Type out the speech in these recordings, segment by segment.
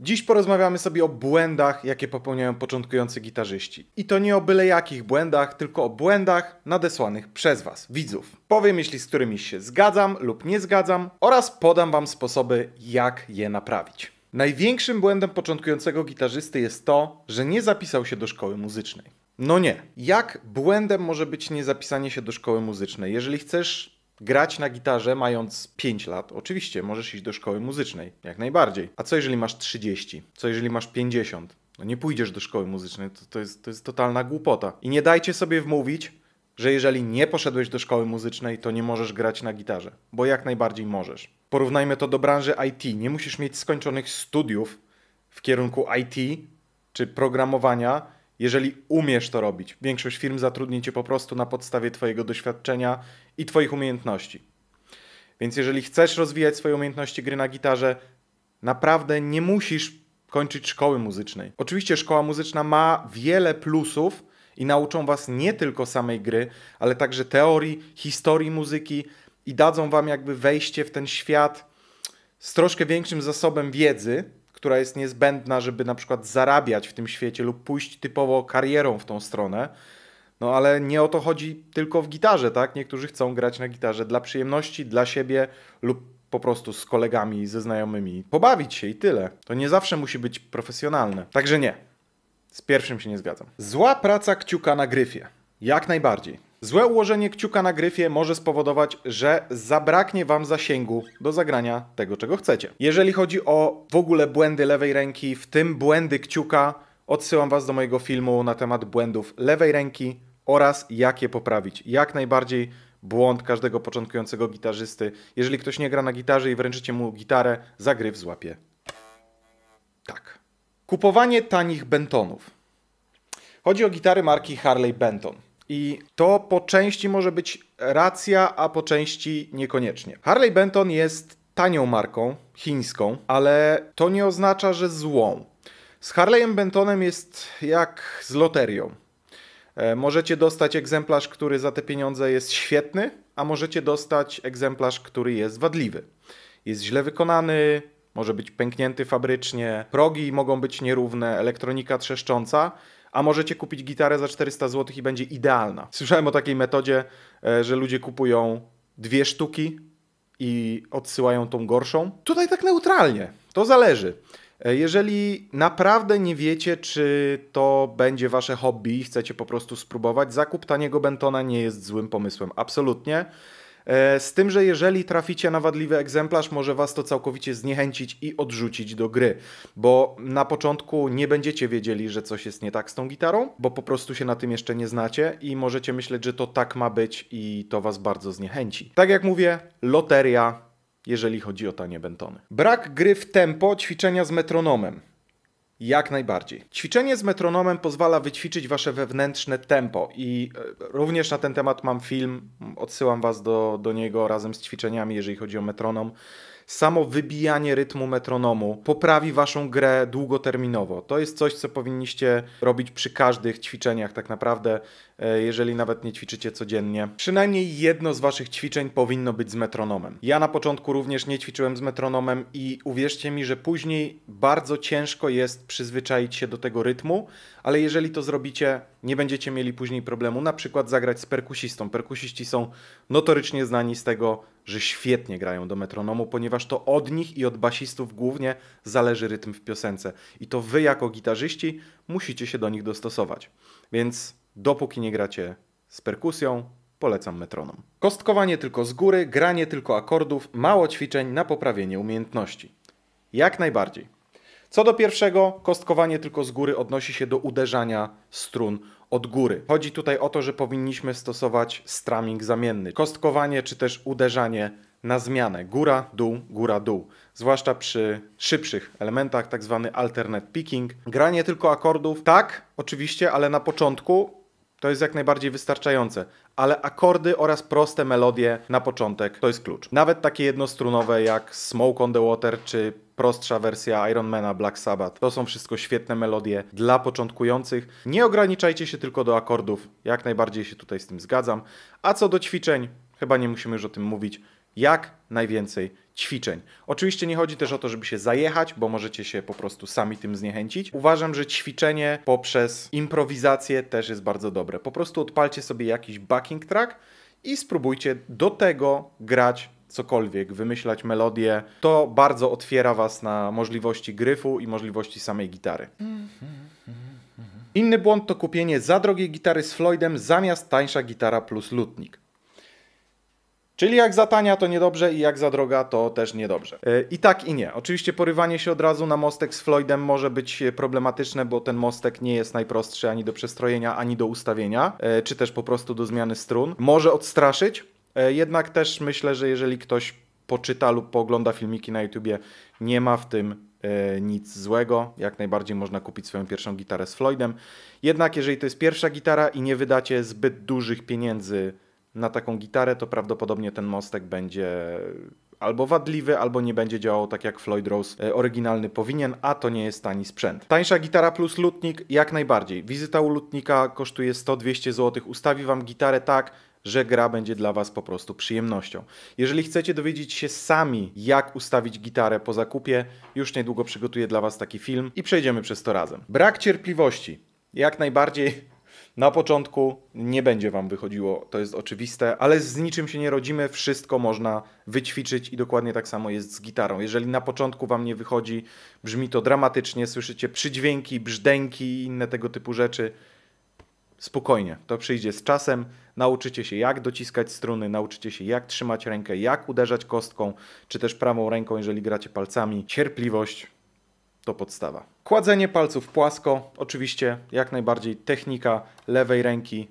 Dziś porozmawiamy sobie o błędach, jakie popełniają początkujący gitarzyści. I to nie o byle jakich błędach, tylko o błędach nadesłanych przez Was, widzów. Powiem, jeśli z którymiś się zgadzam lub nie zgadzam, oraz podam Wam sposoby, jak je naprawić. Największym błędem początkującego gitarzysty jest to, że nie zapisał się do szkoły muzycznej. No nie. Jak błędem może być niezapisanie się do szkoły muzycznej? Jeżeli chcesz grać na gitarze mając 5 lat, oczywiście możesz iść do szkoły muzycznej, jak najbardziej. A co jeżeli masz 30? Co jeżeli masz 50? No nie pójdziesz do szkoły muzycznej, to, to, jest, to jest totalna głupota. I nie dajcie sobie wmówić, że jeżeli nie poszedłeś do szkoły muzycznej, to nie możesz grać na gitarze, bo jak najbardziej możesz. Porównajmy to do branży IT. Nie musisz mieć skończonych studiów w kierunku IT czy programowania, jeżeli umiesz to robić. Większość firm zatrudni cię po prostu na podstawie twojego doświadczenia i twoich umiejętności. Więc jeżeli chcesz rozwijać swoje umiejętności gry na gitarze, naprawdę nie musisz kończyć szkoły muzycznej. Oczywiście szkoła muzyczna ma wiele plusów i nauczą was nie tylko samej gry, ale także teorii, historii muzyki i dadzą wam jakby wejście w ten świat z troszkę większym zasobem wiedzy, która jest niezbędna, żeby na przykład zarabiać w tym świecie lub pójść typowo karierą w tą stronę. No ale nie o to chodzi tylko w gitarze, tak? Niektórzy chcą grać na gitarze dla przyjemności, dla siebie lub po prostu z kolegami, ze znajomymi. Pobawić się i tyle. To nie zawsze musi być profesjonalne. Także nie. Z pierwszym się nie zgadzam. Zła praca kciuka na gryfie. Jak najbardziej. Złe ułożenie kciuka na gryfie może spowodować, że zabraknie Wam zasięgu do zagrania tego, czego chcecie. Jeżeli chodzi o w ogóle błędy lewej ręki, w tym błędy kciuka, odsyłam Was do mojego filmu na temat błędów lewej ręki oraz jak je poprawić. Jak najbardziej błąd każdego początkującego gitarzysty. Jeżeli ktoś nie gra na gitarze i wręczycie mu gitarę, zagryw złapie. Tak. Kupowanie tanich bentonów. Chodzi o gitary marki Harley Benton. I to po części może być racja, a po części niekoniecznie. Harley Benton jest tanią marką, chińską, ale to nie oznacza, że złą. Z Harley'em Bentonem jest jak z loterią. E, możecie dostać egzemplarz, który za te pieniądze jest świetny, a możecie dostać egzemplarz, który jest wadliwy. Jest źle wykonany, może być pęknięty fabrycznie, progi mogą być nierówne, elektronika trzeszcząca, a możecie kupić gitarę za 400 zł i będzie idealna. Słyszałem o takiej metodzie, e, że ludzie kupują dwie sztuki i odsyłają tą gorszą. Tutaj tak neutralnie, to zależy. E, jeżeli naprawdę nie wiecie, czy to będzie wasze hobby i chcecie po prostu spróbować, zakup taniego Bentona nie jest złym pomysłem. Absolutnie. E, z tym, że jeżeli traficie na wadliwy egzemplarz, może Was to całkowicie zniechęcić i odrzucić do gry, bo na początku nie będziecie wiedzieli, że coś jest nie tak z tą gitarą, bo po prostu się na tym jeszcze nie znacie i możecie myśleć, że to tak ma być i to Was bardzo zniechęci. Tak jak mówię, loteria jeżeli chodzi o tanie bentony. Brak gry w tempo, ćwiczenia z metronomem. Jak najbardziej. Ćwiczenie z metronomem pozwala wyćwiczyć wasze wewnętrzne tempo i e, również na ten temat mam film, odsyłam was do, do niego razem z ćwiczeniami, jeżeli chodzi o metronom samo wybijanie rytmu metronomu poprawi waszą grę długoterminowo. To jest coś, co powinniście robić przy każdych ćwiczeniach, tak naprawdę, e, jeżeli nawet nie ćwiczycie codziennie. Przynajmniej jedno z waszych ćwiczeń powinno być z metronomem. Ja na początku również nie ćwiczyłem z metronomem i uwierzcie mi, że później bardzo ciężko jest przyzwyczaić się do tego rytmu, ale jeżeli to zrobicie, nie będziecie mieli później problemu na przykład zagrać z perkusistą. Perkusiści są notorycznie znani z tego, że świetnie grają do metronomu, ponieważ to od nich i od basistów głównie zależy rytm w piosence. I to wy jako gitarzyści musicie się do nich dostosować. Więc dopóki nie gracie z perkusją, polecam metronom. Kostkowanie tylko z góry, granie tylko akordów, mało ćwiczeń na poprawienie umiejętności. Jak najbardziej. Co do pierwszego, kostkowanie tylko z góry odnosi się do uderzania strun od góry. Chodzi tutaj o to, że powinniśmy stosować straming zamienny. Kostkowanie czy też uderzanie na zmianę. Góra, dół, góra, dół. Zwłaszcza przy szybszych elementach, tak zwany alternate picking. Granie tylko akordów, tak, oczywiście, ale na początku to jest jak najbardziej wystarczające, ale akordy oraz proste melodie na początek to jest klucz. Nawet takie jednostrunowe jak Smoke on the Water czy prostsza wersja Iron Mana Black Sabbath. To są wszystko świetne melodie dla początkujących. Nie ograniczajcie się tylko do akordów, jak najbardziej się tutaj z tym zgadzam. A co do ćwiczeń, chyba nie musimy już o tym mówić. Jak najwięcej ćwiczeń. Oczywiście nie chodzi też o to, żeby się zajechać, bo możecie się po prostu sami tym zniechęcić. Uważam, że ćwiczenie poprzez improwizację też jest bardzo dobre. Po prostu odpalcie sobie jakiś backing track i spróbujcie do tego grać cokolwiek, wymyślać melodię. To bardzo otwiera was na możliwości gryfu i możliwości samej gitary. Inny błąd to kupienie za drogiej gitary z Floydem zamiast tańsza gitara plus lutnik. Czyli jak za tania to niedobrze i jak za droga to też niedobrze. E, I tak i nie. Oczywiście porywanie się od razu na mostek z Floydem może być e, problematyczne, bo ten mostek nie jest najprostszy ani do przestrojenia, ani do ustawienia, e, czy też po prostu do zmiany strun. Może odstraszyć, jednak też myślę, że jeżeli ktoś poczyta lub poogląda filmiki na YouTubie, nie ma w tym nic złego. Jak najbardziej można kupić swoją pierwszą gitarę z Floydem. Jednak jeżeli to jest pierwsza gitara i nie wydacie zbyt dużych pieniędzy na taką gitarę, to prawdopodobnie ten mostek będzie albo wadliwy, albo nie będzie działał tak jak Floyd Rose e, oryginalny powinien, a to nie jest tani sprzęt. Tańsza gitara plus lutnik jak najbardziej. Wizyta u lutnika kosztuje 100-200 zł. Ustawi Wam gitarę tak, że gra będzie dla Was po prostu przyjemnością. Jeżeli chcecie dowiedzieć się sami, jak ustawić gitarę po zakupie, już niedługo przygotuję dla Was taki film i przejdziemy przez to razem. Brak cierpliwości. Jak najbardziej na początku nie będzie Wam wychodziło, to jest oczywiste, ale z niczym się nie rodzimy, wszystko można wyćwiczyć i dokładnie tak samo jest z gitarą. Jeżeli na początku Wam nie wychodzi, brzmi to dramatycznie, słyszycie przydźwięki, brzdęki i inne tego typu rzeczy, spokojnie, to przyjdzie z czasem, nauczycie się jak dociskać struny, nauczycie się jak trzymać rękę, jak uderzać kostką, czy też prawą ręką, jeżeli gracie palcami. Cierpliwość, to podstawa. Kładzenie palców płasko, oczywiście jak najbardziej technika lewej ręki.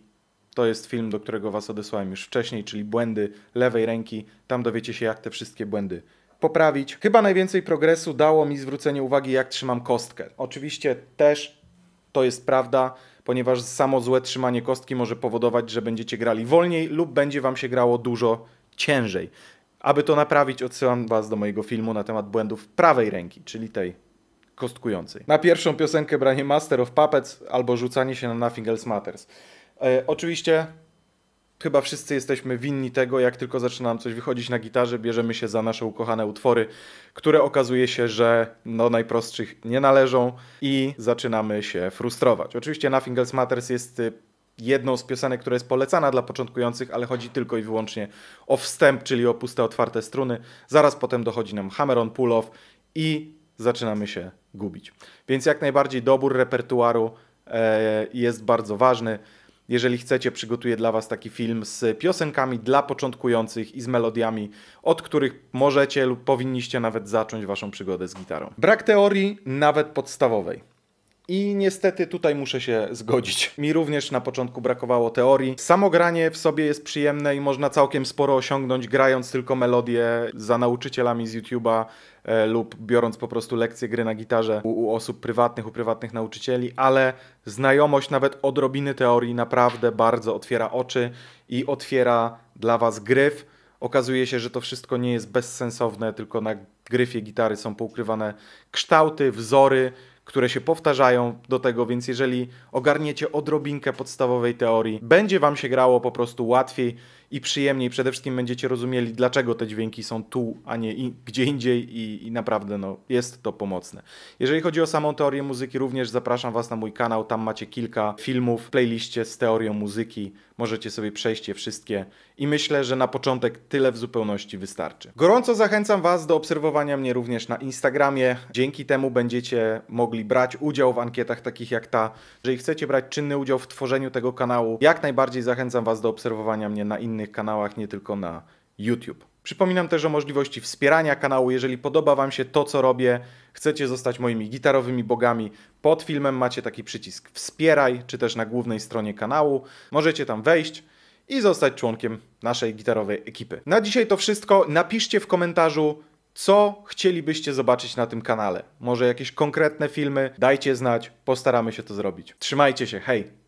To jest film, do którego Was odesłałem już wcześniej, czyli błędy lewej ręki. Tam dowiecie się, jak te wszystkie błędy poprawić. Chyba najwięcej progresu dało mi zwrócenie uwagi, jak trzymam kostkę. Oczywiście też to jest prawda, ponieważ samo złe trzymanie kostki może powodować, że będziecie grali wolniej lub będzie Wam się grało dużo ciężej. Aby to naprawić, odsyłam Was do mojego filmu na temat błędów prawej ręki, czyli tej kostkującej. Na pierwszą piosenkę branie Master of Puppets albo rzucanie się na Nothing Else Matters. E, oczywiście chyba wszyscy jesteśmy winni tego, jak tylko zaczyna nam coś wychodzić na gitarze, bierzemy się za nasze ukochane utwory, które okazuje się, że no najprostszych nie należą i zaczynamy się frustrować. Oczywiście Nothing Else Matters jest y, jedną z piosenek, która jest polecana dla początkujących, ale chodzi tylko i wyłącznie o wstęp, czyli o puste, otwarte struny. Zaraz potem dochodzi nam hammer on, pull off i zaczynamy się gubić. Więc jak najbardziej dobór repertuaru e, jest bardzo ważny. Jeżeli chcecie, przygotuję dla Was taki film z piosenkami dla początkujących i z melodiami, od których możecie lub powinniście nawet zacząć Waszą przygodę z gitarą. Brak teorii, nawet podstawowej. I niestety tutaj muszę się zgodzić. Mi również na początku brakowało teorii. samogranie w sobie jest przyjemne i można całkiem sporo osiągnąć grając tylko melodię za nauczycielami z YouTube'a e, lub biorąc po prostu lekcje gry na gitarze u, u osób prywatnych, u prywatnych nauczycieli, ale znajomość nawet odrobiny teorii naprawdę bardzo otwiera oczy i otwiera dla Was gryf. Okazuje się, że to wszystko nie jest bezsensowne, tylko na gryfie gitary są poukrywane kształty, wzory, które się powtarzają do tego, więc jeżeli ogarniecie odrobinkę podstawowej teorii, będzie wam się grało po prostu łatwiej i przyjemniej przede wszystkim będziecie rozumieli, dlaczego te dźwięki są tu, a nie gdzie indziej i, i naprawdę no, jest to pomocne. Jeżeli chodzi o samą teorię muzyki, również zapraszam Was na mój kanał, tam macie kilka filmów w playliście z teorią muzyki, możecie sobie przejść je wszystkie i myślę, że na początek tyle w zupełności wystarczy. Gorąco zachęcam Was do obserwowania mnie również na Instagramie, dzięki temu będziecie mogli brać udział w ankietach takich jak ta. Jeżeli chcecie brać czynny udział w tworzeniu tego kanału, jak najbardziej zachęcam Was do obserwowania mnie na innych innych kanałach, nie tylko na YouTube. Przypominam też o możliwości wspierania kanału. Jeżeli podoba Wam się to, co robię, chcecie zostać moimi gitarowymi bogami, pod filmem macie taki przycisk Wspieraj, czy też na głównej stronie kanału. Możecie tam wejść i zostać członkiem naszej gitarowej ekipy. Na dzisiaj to wszystko. Napiszcie w komentarzu, co chcielibyście zobaczyć na tym kanale. Może jakieś konkretne filmy, dajcie znać, postaramy się to zrobić. Trzymajcie się, hej!